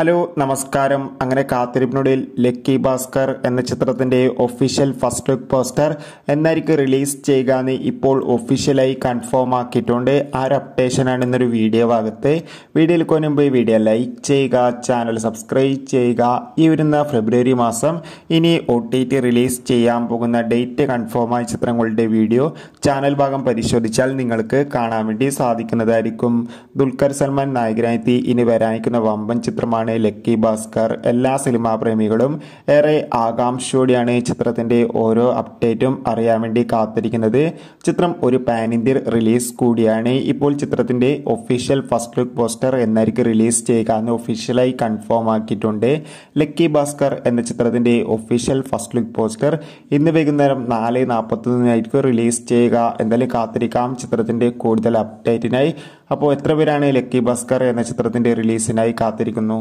hello നമസ്കാരം അങ്ങനെ കാത്തിരിപ്പിനൊടിയിൽ lucky Bhaskar എന്ന ചിത്രത്തിൻ്റെ ഒഫീഷ്യൽ ഫസ്റ്റ് ലുക്ക് പോസ്റ്റർ എന്നായിരിക്കും റിലീസ് ചെയ്യുക എന്ന് ഇപ്പോൾ ഒഫീഷ്യലായി കൺഫേം ആക്കിയിട്ടുണ്ട് ആ ഒരു അപ്ഡേഷനാണ് ഇന്നൊരു വീഡിയോ ഭാഗത്ത് വീഡിയോയിൽ കൊനുമ്പ് വീഡിയോ ലൈക്ക് ചെയ്യുക ചാനൽ സബ്സ്ക്രൈബ് ചെയ്യുക ഈ വരുന്ന ഫെബ്രുവരി മാസം ഇനി ഒ ടി ടി റിലീസ് ചെയ്യാൻ പോകുന്ന ഡേറ്റ് കൺഫേം ആയ ചിത്രങ്ങളുടെ വീഡിയോ ചാനൽ ഭാഗം പരിശോധിച്ചാൽ നിങ്ങൾക്ക് കാണാൻ വേണ്ടി സാധിക്കുന്നതായിരിക്കും ദുൽഖർ സൽമാൻ നായകനായി ഇനി വരാനിക്കുന്ന വമ്പൻ ചിത്രമാണ് ചിത്രമാണ് ലക്കി ഭാസ്കർ എല്ലാ സിനിമാ പ്രേമികളും ഏറെ ആകാംക്ഷയോടെയാണ് ചിത്രത്തിന്റെ ഓരോ അപ്ഡേറ്റും അറിയാൻ വേണ്ടി കാത്തിരിക്കുന്നത് ചിത്രം ഒരു പാൻ ഇന്ത്യൻ റിലീസ് കൂടിയാണ് ഇപ്പോൾ ചിത്രത്തിന്റെ ഒഫീഷ്യൽ ഫസ്റ്റ് ലുക്ക് പോസ്റ്റർ എന്നായിരിക്കും റിലീസ് ചെയ്യുക എന്ന് ഒഫീഷ്യലായി കൺഫേം ആക്കിയിട്ടുണ്ട് ലക്കി ഭാസ്കർ എന്ന ചിത്രത്തിന്റെ ഒഫീഷ്യൽ ഫസ്റ്റ് ലുക്ക് പോസ്റ്റർ ഇന്ന് വൈകുന്നേരം നാല് നാൽപ്പത്തൊന്നിനായിരിക്കും റിലീസ് ചെയ്യുക എന്തായാലും കാത്തിരിക്കാം ചിത്രത്തിന്റെ കൂടുതൽ അപ്ഡേറ്റിനായി അപ്പോൾ എത്ര പേരാണ് ലക്കി ഭാസ്കർ എന്ന ചിത്രത്തിന്റെ റിലീസിനായി കാത്തിരിക്കുന്നു